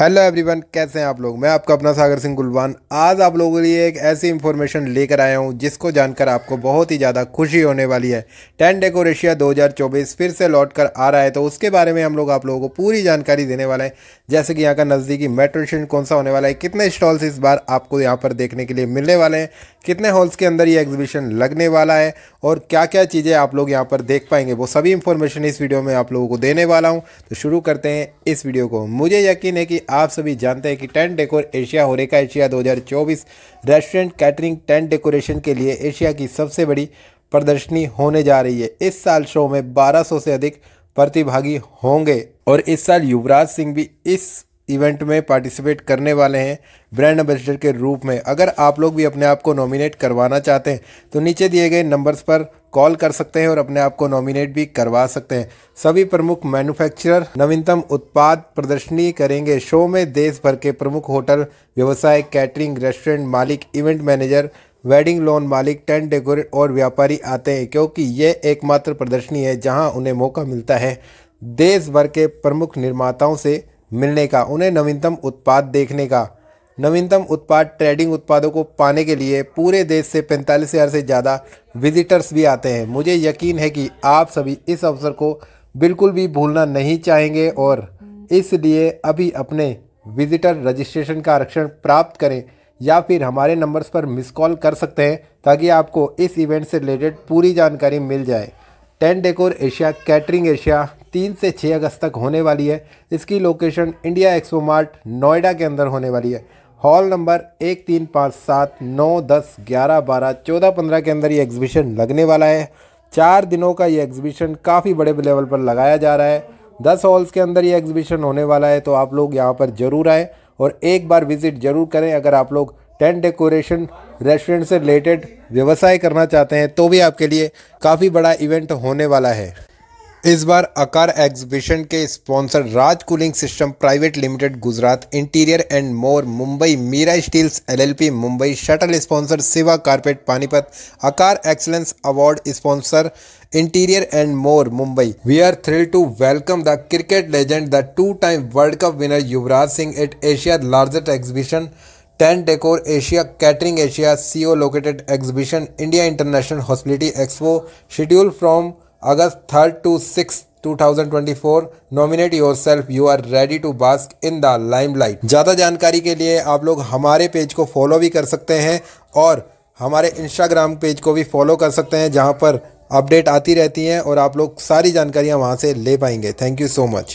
hello everyone कैसे हैं आप लोग मैं आपका अपना सागर सिंह गुलवान आज आप लोगों के लिए एक ऐसी इन्फॉर्मेशन लेकर आया हूं जिसको जानकर आपको बहुत ही ज़्यादा खुशी होने वाली है टेन दो हज़ार 2024 फिर से लौट कर आ रहा है तो उसके बारे में हम लोग आप लोगों को पूरी जानकारी देने वाले हैं जैसे कि यहाँ का नज़दीकी मेट्रो स्टेशन कौन सा होने वाला है कितने स्टॉल्स इस बार आपको यहाँ पर देखने के लिए मिलने वाले हैं कितने हॉल्स के अंदर ये एग्जीबिशन लगने वाला है और क्या क्या चीज़ें आप लोग यहाँ पर देख पाएंगे वो सभी इन्फॉर्मेशन इस वीडियो में आप लोगों को देने वाला हूँ तो शुरू करते हैं इस वीडियो को मुझे यकीन है कि आप सभी जानते हैं कि tent decor Asia Horeca Asia 2024 restaurant catering tent decoration के लिए एशिया की सबसे बड़ी प्रदर्शनी होने जा रही है इस साल शो में 1200 से अधिक प्रतिभागी होंगे और इस साल युवराज सिंह भी इस इवेंट में पार्टिसिपेट करने वाले हैं ब्रांड एम्बेसडर के रूप में अगर आप लोग भी अपने आप को नॉमिनेट करवाना चाहते हैं तो नीचे दिए गए नंबर्स पर कॉल कर सकते हैं और अपने आप को नॉमिनेट भी करवा सकते हैं सभी प्रमुख मैन्युफैक्चरर नवीनतम उत्पाद प्रदर्शनी करेंगे शो में देश भर के प्रमुख होटल व्यवसाय कैटरिंग रेस्टोरेंट मालिक इवेंट मैनेजर वेडिंग लोन मालिक टेंट डेकोरेट और व्यापारी आते हैं क्योंकि यह एकमात्र प्रदर्शनी है जहाँ उन्हें मौका मिलता है देश भर के प्रमुख निर्माताओं से मिलने का उन्हें नवीनतम उत्पाद देखने का नवीनतम उत्पाद ट्रेडिंग उत्पादों को पाने के लिए पूरे देश से पैंतालीस हज़ार से ज़्यादा विजिटर्स भी आते हैं मुझे यकीन है कि आप सभी इस अवसर को बिल्कुल भी भूलना नहीं चाहेंगे और इसलिए अभी अपने विजिटर रजिस्ट्रेशन का आरक्षण प्राप्त करें या फिर हमारे नंबर्स पर मिस कॉल कर सकते हैं ताकि आपको इस इवेंट से रिलेटेड पूरी जानकारी मिल जाए tent decor Asia catering Asia तीन से छः अगस्त तक होने वाली है इसकी location India expo mart Noida के अंदर होने वाली है हॉल नंबर एक तीन पाँच सात नौ दस ग्यारह बारह चौदह पंद्रह के अंदर ये एग्जीबिशन लगने वाला है चार दिनों का ये एग्जीबिशन काफ़ी बड़े लेवल पर लगाया जा रहा है दस हॉल्स के अंदर ये एग्जीबिशन होने वाला है तो आप लोग यहाँ पर ज़रूर आएँ और एक बार विज़िट ज़रूर करें अगर आप लोग टेंट डेकोरेशन रेस्टोरेंट से रिलेटेड व्यवसाय करना चाहते हैं तो भी आपके लिए काफ़ी बड़ा इवेंट होने वाला है इस बार अकार एग्जीबिशन के sponsor Raj cooling system private limited Gujarat interior and more Mumbai Meera steels LLP Mumbai shuttle sponsor Siva carpet Panipat Aakar excellence award sponsor interior and more Mumbai we are thrill to welcome the cricket legend the two time world cup winner Yuvraj Singh at Asia largest exhibition tent decor Asia catering Asia co located exhibition India international hospitality expo schedule from August third to six 2024 nominate yourself you are ready to bask in the limelight ज़्यादा जानकारी के लिए आप लोग हमारे page को follow भी कर सकते हैं और हमारे इंस्टाग्राम पेज को भी फॉलो कर सकते हैं जहाँ पर अपडेट आती रहती हैं और आप लोग सारी जानकारियाँ वहाँ से ले पाएंगे थैंक यू सो मच